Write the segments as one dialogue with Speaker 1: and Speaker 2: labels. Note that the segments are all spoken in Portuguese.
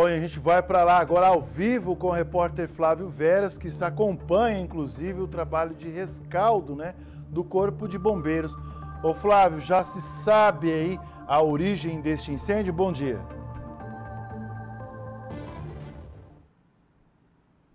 Speaker 1: Bom, e a gente vai para lá agora ao vivo com o repórter Flávio Veras, que acompanha inclusive o trabalho de rescaldo né, do Corpo de Bombeiros. Ô Flávio, já se sabe aí a origem deste incêndio? Bom dia.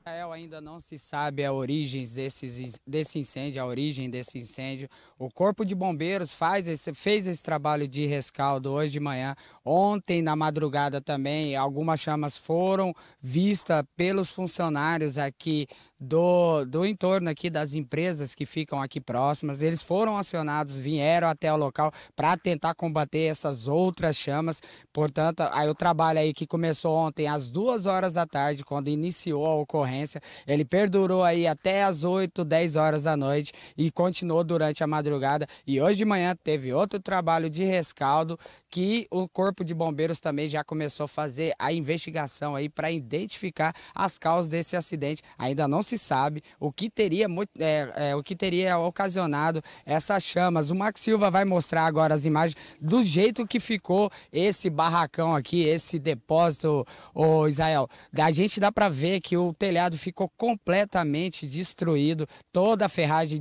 Speaker 1: Israel ainda não se sabe a origem desses, desse incêndio, a origem desse incêndio. O Corpo de Bombeiros faz esse, fez esse trabalho de rescaldo hoje de manhã. Ontem, na madrugada também, algumas chamas foram vistas pelos funcionários aqui do, do entorno aqui das empresas que ficam aqui próximas. Eles foram acionados, vieram até o local para tentar combater essas outras chamas. Portanto, aí o trabalho aí que começou ontem às duas horas da tarde, quando iniciou a ocorrência, ele perdurou aí até às 8, 10 horas da noite e continuou durante a madrugada. E hoje de manhã teve outro trabalho de rescaldo que o Corpo de Bombeiros também já começou a fazer a investigação aí para identificar as causas desse acidente. Ainda não se se sabe o que teria, é, é, o que teria ocasionado essas chamas. O Max Silva vai mostrar agora as imagens do jeito que ficou esse barracão aqui, esse depósito, ô Israel. A gente dá para ver que o telhado ficou completamente destruído, toda a ferragem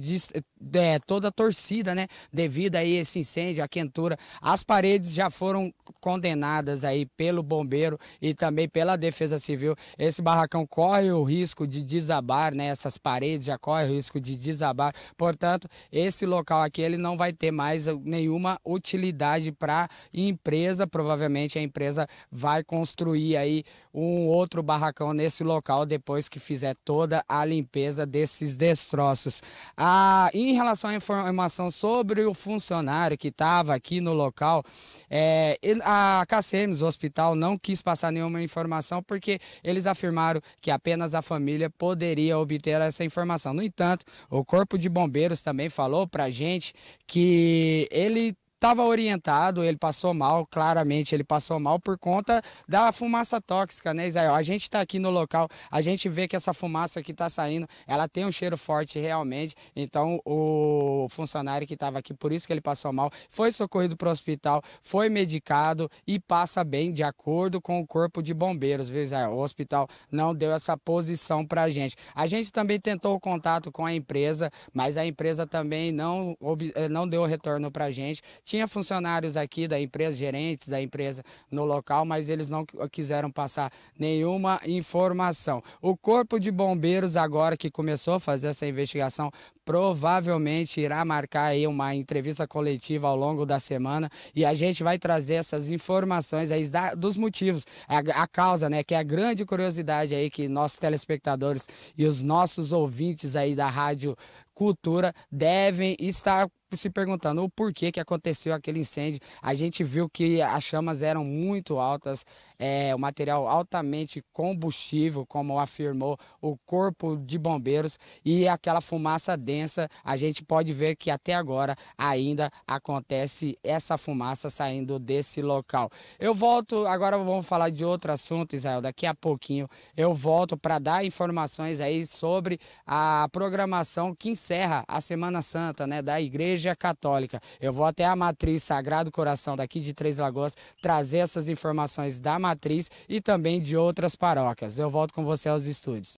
Speaker 1: é, toda a torcida, né? Devido a esse incêndio, a quentura. As paredes já foram condenadas aí pelo bombeiro e também pela defesa civil. Esse barracão corre o risco de desabar, né? Essas paredes já correm o risco de desabar. Portanto, esse local aqui ele não vai ter mais nenhuma utilidade para empresa. Provavelmente a empresa vai construir aí um outro barracão nesse local depois que fizer toda a limpeza desses destroços. Ah, em relação à informação sobre o funcionário que estava aqui no local, é, a KCMs, o hospital, não quis passar nenhuma informação porque eles afirmaram que apenas a família poderia obter essa informação. No entanto, o Corpo de Bombeiros também falou para gente que ele estava orientado, ele passou mal, claramente ele passou mal por conta da fumaça tóxica, né, Israel? A gente está aqui no local, a gente vê que essa fumaça que está saindo, ela tem um cheiro forte realmente. Então, o funcionário que estava aqui, por isso que ele passou mal, foi socorrido para o hospital, foi medicado e passa bem de acordo com o corpo de bombeiros, viu, Israel? O hospital não deu essa posição para a gente. A gente também tentou o contato com a empresa, mas a empresa também não, eh, não deu retorno para a gente tinha funcionários aqui da empresa, gerentes da empresa no local, mas eles não quiseram passar nenhuma informação. O Corpo de Bombeiros, agora que começou a fazer essa investigação, provavelmente irá marcar aí uma entrevista coletiva ao longo da semana e a gente vai trazer essas informações aí dos motivos, a, a causa, né, que é a grande curiosidade aí que nossos telespectadores e os nossos ouvintes aí da Rádio Cultura devem estar se perguntando o porquê que aconteceu aquele incêndio. A gente viu que as chamas eram muito altas, é, o material altamente combustível, como afirmou o corpo de bombeiros, e aquela fumaça densa. A gente pode ver que até agora ainda acontece essa fumaça saindo desse local. Eu volto, agora vamos falar de outro assunto, Israel. Daqui a pouquinho eu volto para dar informações aí sobre a programação que encerra a Semana Santa, né, da igreja Igreja Católica. Eu vou até a Matriz Sagrado Coração daqui de Três Lagoas trazer essas informações da Matriz e também de outras paróquias. Eu volto com você aos estúdios.